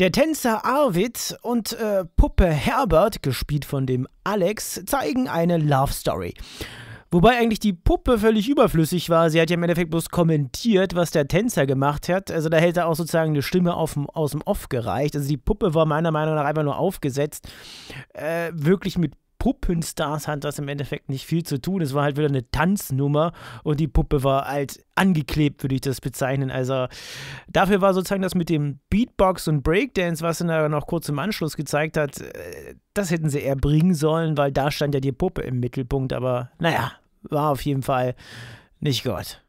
Der Tänzer Arvid und äh, Puppe Herbert, gespielt von dem Alex, zeigen eine Love Story. Wobei eigentlich die Puppe völlig überflüssig war. Sie hat ja im Endeffekt bloß kommentiert, was der Tänzer gemacht hat. Also da hätte auch sozusagen eine Stimme dem, aus dem Off gereicht. Also die Puppe war meiner Meinung nach einfach nur aufgesetzt. Äh, wirklich mit Puppenstars hat das im Endeffekt nicht viel zu tun. Es war halt wieder eine Tanznummer und die Puppe war halt angeklebt, würde ich das bezeichnen. Also dafür war sozusagen das mit dem Beatbox und Breakdance, was er dann noch kurz im Anschluss gezeigt hat, äh, das hätten sie eher bringen sollen, weil da stand ja die Puppe im Mittelpunkt. Aber naja, war auf jeden Fall nicht Gott.